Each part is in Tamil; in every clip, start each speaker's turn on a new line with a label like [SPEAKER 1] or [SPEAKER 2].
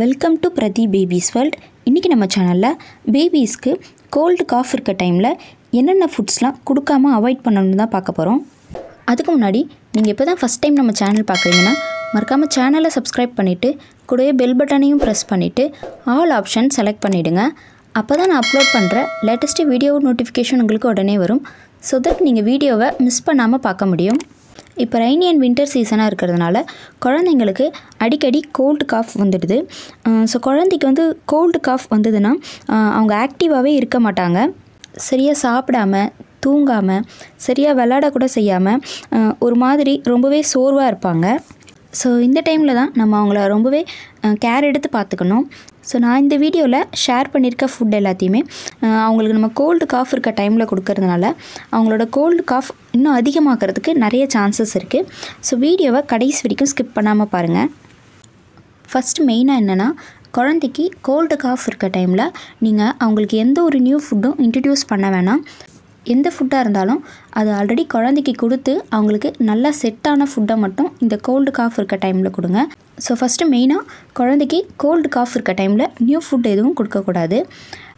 [SPEAKER 1] welcome to Prathi babies world இன்றைக்கி நம்ம சேனலில் பேபிஸ்க்கு கோல்டு காஃப் இருக்க டைமில் என்னென்ன ஃபுட்ஸ்லாம் கொடுக்காமல் அவாய்ட் பண்ணணும்னு தான் பார்க்க போகிறோம் அதுக்கு முன்னாடி நீங்கள் இப்போ தான் ஃபஸ்ட் டைம் நம்ம சேனல் பார்க்குறீங்கன்னா மறக்காமல் சேனலை சப்ஸ்கிரைப் பண்ணிவிட்டு கூடவே பெல் பட்டனையும் ப்ரெஸ் பண்ணிவிட்டு ஆல் ஆப்ஷன் செலக்ட் பண்ணிவிடுங்க அப்போ தான் நான் அப்லோட் பண்ணுற லேட்டஸ்ட்டு வீடியோ நோட்டிஃபிகேஷன் உங்களுக்கு உடனே வரும் ஸோ தட் நீங்கள் வீடியோவை மிஸ் பண்ணாமல் பார்க்க முடியும் இப்போ ரெய்னி அண்ட் வின்டர் சீசனாக இருக்கிறதுனால குழந்தைங்களுக்கு அடிக்கடி கோல்டு காஃப் வந்துடுது ஸோ குழந்தைக்கு வந்து கோல்டு காஃப் வந்ததுன்னா அவங்க ஆக்டிவாகவே இருக்க மாட்டாங்க சரியாக சாப்பிடாம தூங்காமல் சரியாக விளாடக்கூட செய்யாமல் ஒரு மாதிரி ரொம்பவே சோர்வாக இருப்பாங்க ஸோ இந்த டைமில் தான் நம்ம அவங்கள ரொம்பவே கேர் எடுத்து பார்த்துக்கணும் ஸோ நான் இந்த வீடியோவில் ஷேர் பண்ணியிருக்க ஃபுட் எல்லாத்தையுமே அவங்களுக்கு நம்ம கோல்டு காஃப் இருக்க டைமில் கொடுக்கறதுனால அவங்களோட கோல்டு காஃப் இன்னும் அதிகமாகிறதுக்கு நிறைய சான்சஸ் இருக்குது ஸோ வீடியோவை கடைசி வரைக்கும் ஸ்கிப் பண்ணாமல் பாருங்கள் ஃபஸ்ட்டு மெயினாக என்னென்னா குழந்தைக்கு கோல்டு காஃப் இருக்க டைமில் நீங்கள் அவங்களுக்கு எந்த ஒரு நியூ ஃபுட்டும் இன்ட்ரடியூஸ் பண்ண வேணாம் எந்த ஃபுட்டாக இருந்தாலும் அது ஆல்ரெடி குழந்தைக்கு கொடுத்து அவங்களுக்கு நல்லா செட்டான ஃபுட்டை மட்டும் இந்த கோல்டு காஃப் இருக்க டைமில் கொடுங்க ஸோ ஃபஸ்ட்டு மெயினாக குழந்தைக்கு கோல்டு காஃப் இருக்க டைமில் நியூ ஃபுட் எதுவும் கொடுக்கக்கூடாது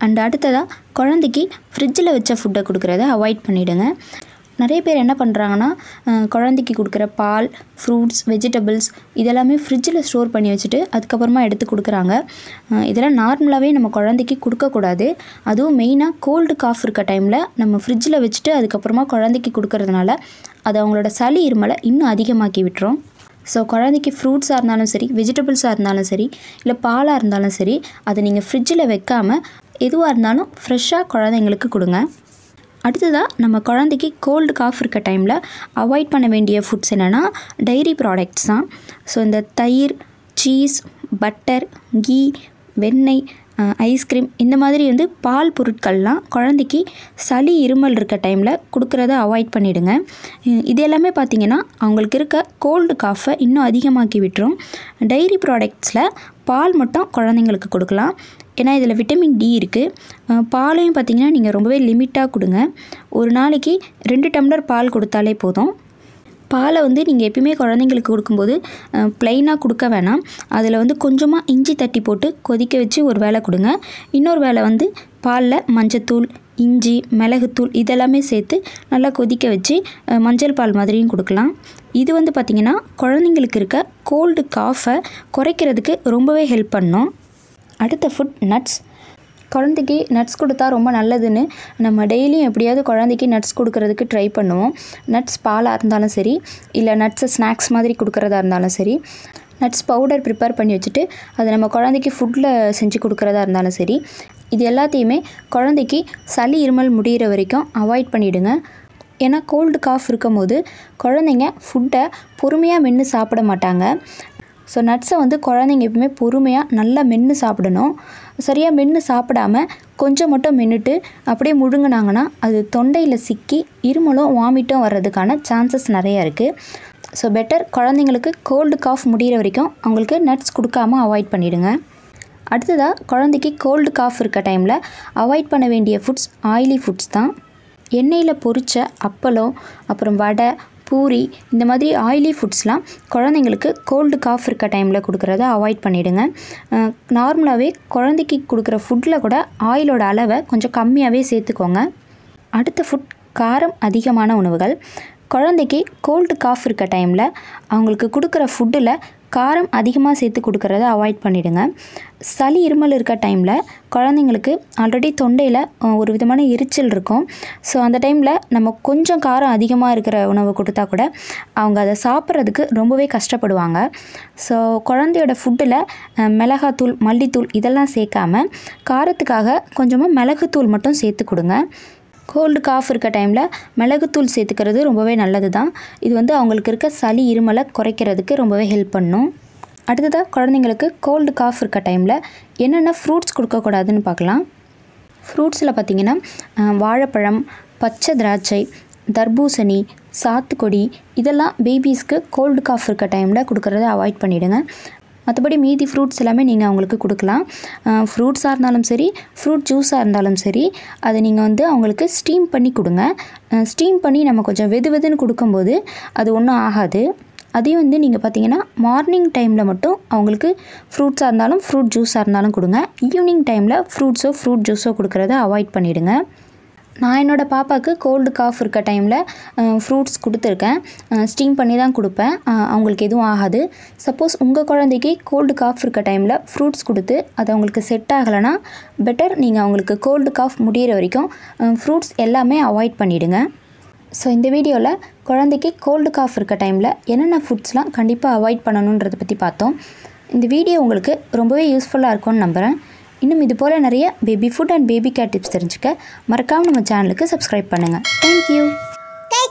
[SPEAKER 1] அண்ட் அடுத்ததாக குழந்தைக்கு ஃப்ரிட்ஜில் வச்ச ஃபுட்டை கொடுக்குறத அவாய்ட் பண்ணிவிடுங்க நிறைய பேர் என்ன பண்ணுறாங்கன்னா குழந்தைக்கு கொடுக்குற பால் ஃப்ரூட்ஸ் வெஜிடபிள்ஸ் இதெல்லாமே ஃப்ரிட்ஜில் ஸ்டோர் பண்ணி வச்சுட்டு அதுக்கப்புறமா எடுத்து கொடுக்குறாங்க இதெல்லாம் நார்மலாகவே நம்ம குழந்தைக்கு கொடுக்கக்கூடாது அதுவும் மெயினாக கோல்டு காஃப் இருக்க டைமில் நம்ம ஃப்ரிட்ஜில் வச்சுட்டு அதுக்கப்புறமா குழந்தைக்கு கொடுக்கறதுனால அது அவங்களோட சளி இருமலை இன்னும் அதிகமாக்கி விட்டுரும் ஸோ குழந்தைக்கு ஃப்ரூட்ஸாக இருந்தாலும் சரி வெஜிடபிள்ஸாக இருந்தாலும் சரி இல்லை பாலாக இருந்தாலும் சரி அதை நீங்கள் ஃப்ரிட்ஜில் வைக்காமல் எதுவாக இருந்தாலும் ஃப்ரெஷ்ஷாக குழந்தைங்களுக்கு கொடுங்க அடுத்ததாக நம்ம குழந்தைக்கு கோல்டு காஃப் இருக்க டைமில் அவாய்ட் பண்ண வேண்டிய ஃபுட்ஸ் என்னென்னா டைரி ப்ராடக்ட்ஸ் தான் ஸோ இந்த தயிர் சீஸ் பட்டர் கீ வெண்ணெய் ஐஸ்கிரீம் இந்த மாதிரி வந்து பால் பொருட்கள்லாம் குழந்தைக்கு சளி இருமல் இருக்க டைமில் கொடுக்குறத அவாய்ட் பண்ணிவிடுங்க இது எல்லாமே பார்த்திங்கன்னா அவங்களுக்கு இருக்க கோல்டு காஃபை இன்னும் அதிகமாக்கி விட்டுரும் டைரி ப்ராடக்ட்ஸில் பால் மட்டும் குழந்தைங்களுக்கு கொடுக்கலாம் ஏன்னா இதில் விட்டமின் டி இருக்குது பாலையும் பார்த்திங்கன்னா நீங்கள் ரொம்பவே லிமிட்டாக கொடுங்க ஒரு நாளைக்கு ரெண்டு டம்ளர் பால் கொடுத்தாலே போதும் பாலை வந்து நீங்கள் எப்பயுமே குழந்தைங்களுக்கு கொடுக்கும்போது ப்ளைனாக கொடுக்க வேணாம் அதில் வந்து கொஞ்சமாக இஞ்சி தட்டி போட்டு கொதிக்க வச்சு ஒரு வேலை கொடுங்க இன்னொரு வேலை வந்து பாலில் மஞ்சத்தூள் இஞ்சி மிளகுத்தூள் இதெல்லாமே சேர்த்து நல்லா கொதிக்க வச்சு மஞ்சள் பால் மாதிரியும் கொடுக்கலாம் இது வந்து பார்த்திங்கன்னா குழந்தைங்களுக்கு இருக்க கோல்டு காஃபை குறைக்கிறதுக்கு ரொம்பவே ஹெல்ப் பண்ணும் அடுத்த ஃபுட் நட்ஸ் குழந்தைக்கு நட்ஸ் கொடுத்தா ரொம்ப நல்லதுன்னு நம்ம டெய்லியும் எப்படியாவது குழந்தைக்கு நட்ஸ் கொடுக்கறதுக்கு ட்ரை பண்ணுவோம் நட்ஸ் பாலாக இருந்தாலும் சரி இல்லை நட்ஸை ஸ்நாக்ஸ் மாதிரி கொடுக்குறதா இருந்தாலும் சரி நட்ஸ் பவுடர் ப்ரிப்பேர் பண்ணி வச்சுட்டு அதை நம்ம குழந்தைக்கு ஃபுட்டில் செஞ்சு கொடுக்குறதா இருந்தாலும் சரி இது எல்லாத்தையுமே குழந்தைக்கு சளி இருமல் முடிகிற வரைக்கும் அவாய்ட் பண்ணிவிடுங்க ஏன்னா கோல்டு காஃப் இருக்கும் போது குழந்தைங்க ஃபுட்டை பொறுமையாக மென்று சாப்பிட மாட்டாங்க ஸோ நட்ஸை வந்து குழந்தைங்க எப்பவுமே பொறுமையாக நல்லா மென்று சாப்பிடணும் சரியாக மென்று சாப்பிடாம கொஞ்சம் மட்டும் மென்னுட்டு அப்படியே முழுங்கினாங்கன்னா அது தொண்டையில் சிக்கி இருமலும் வாமிட்டும் வர்றதுக்கான சான்சஸ் நிறையா இருக்குது ஸோ பெட்டர் குழந்தைங்களுக்கு கோல்டு காஃப் முடிகிற வரைக்கும் அவங்களுக்கு நட்ஸ் கொடுக்காமல் அவாய்ட் பண்ணிவிடுங்க அடுத்ததாக குழந்தைக்கு கோல்டு காஃப் இருக்க டைமில் அவாய்ட் பண்ண வேண்டிய ஃபுட்ஸ் ஆயிலி ஃபுட்ஸ் தான் எண்ணெயில் பொரித்த அப்பளம் அப்புறம் வடை பூரி இந்த மாதிரி ஆயிலி ஃபுட்ஸ்லாம் குழந்தைங்களுக்கு கோல்டு காஃப் இருக்க டைமில் கொடுக்குறத அவாய்ட் பண்ணிவிடுங்க நார்மலாகவே குழந்தைக்கு கொடுக்குற ஃபுட்டில் கூட ஆயிலோட அளவை கொஞ்சம் கம்மியாகவே சேர்த்துக்கோங்க அடுத்த ஃபுட் காரம் அதிகமான உணவுகள் குழந்தைக்கு கோல்டு காஃப் இருக்க டைமில் அவங்களுக்கு கொடுக்குற ஃபுட்டில் காரம் அதிகமாக சேர்த்து கொடுக்கறத அவாய்ட் பண்ணிவிடுங்க சளி இருமல் இருக்க டைமில் குழந்தைங்களுக்கு ஆல்ரெடி தொண்டையில் ஒரு விதமான எரிச்சல் இருக்கும் ஸோ அந்த டைமில் நம்ம கொஞ்சம் காரம் அதிகமாக இருக்கிற உணவு கொடுத்தா கூட அவங்க அதை சாப்பிட்றதுக்கு ரொம்பவே கஷ்டப்படுவாங்க ஸோ குழந்தையோட ஃபுட்டில் மிளகாத்தூள் மல்லித்தூள் இதெல்லாம் சேர்க்காமல் காரத்துக்காக கொஞ்சமாக மிளகுத்தூள் மட்டும் சேர்த்து கொடுங்க கோல்டு காஃப் இருக்க டைமில் மிளகுத்தூள் சேர்த்துக்கிறது ரொம்பவே நல்லது தான் இது வந்து அவங்களுக்கு இருக்க சளி இருமலை குறைக்கிறதுக்கு ரொம்பவே ஹெல்ப் பண்ணும் அடுத்ததாக குழந்தைங்களுக்கு கோல்டு காஃப் இருக்க டைமில் என்னென்ன ஃப்ரூட்ஸ் கொடுக்கக்கூடாதுன்னு பார்க்கலாம் ஃப்ரூட்ஸில் பார்த்திங்கன்னா வாழைப்பழம் பச்சை திராட்சை தர்பூசணி சாத்துக்கொடி இதெல்லாம் பேபீஸ்க்கு கோல்டு காஃப் இருக்க டைமில் கொடுக்குறத அவாய்ட் பண்ணிவிடுங்க மற்றபடி மீதி ஃப்ரூட்ஸ் எல்லாமே நீங்கள் அவங்களுக்கு கொடுக்கலாம் ஃப்ரூட்ஸாக இருந்தாலும் சரி ஃப்ரூட் ஜூஸாக இருந்தாலும் சரி அதை நீங்கள் வந்து அவங்களுக்கு ஸ்டீம் பண்ணி கொடுங்க ஸ்டீம் பண்ணி நம்ம கொஞ்சம் வெது வெதுன்னு கொடுக்கும்போது அது ஒன்றும் ஆகாது அதையும் வந்து நீங்கள் பார்த்தீங்கன்னா மார்னிங் டைமில் மட்டும் அவங்களுக்கு ஃப்ரூட்ஸாக இருந்தாலும் ஃப்ரூட் ஜூஸாக இருந்தாலும் கொடுங்க ஈவினிங் டைமில் ஃப்ரூட்ஸோ ஃப்ரூட் ஜூஸோ கொடுக்குறத அவாய்ட் பண்ணிவிடுங்க நான் என்னோடய பாப்பாவுக்கு கோல்டு காஃப் இருக்க டைமில் ஃப்ரூட்ஸ் கொடுத்துருக்கேன் ஸ்டீம் பண்ணி தான் கொடுப்பேன் அவங்களுக்கு எதுவும் ஆகாது சப்போஸ் உங்கள் குழந்தைக்கு கோல்டு காஃப் இருக்க டைமில் ஃப்ரூட்ஸ் கொடுத்து அது அவங்களுக்கு செட் ஆகலைன்னா பெட்டர் நீங்கள் அவங்களுக்கு கோல்டு காஃப் முடிகிற வரைக்கும் ஃப்ரூட்ஸ் எல்லாமே அவாய்ட் பண்ணிவிடுங்க ஸோ இந்த வீடியோவில் குழந்தைக்கு கோல்டு காஃப் இருக்க டைமில் என்னென்ன ஃபுட்ஸ்லாம் கண்டிப்பாக அவாய்ட் பண்ணணுன்றதை பற்றி பார்த்தோம் இந்த வீடியோ உங்களுக்கு ரொம்பவே யூஸ்ஃபுல்லாக இருக்கும்னு நம்புகிறேன் இன்னும் இது போல் நிறைய baby food and baby care tips தெரிஞ்சுக்க மறக்காமல் நம்ம சேனலுக்கு சப்ஸ்கிரைப் பண்ணுங்கள் தேங்க்யூ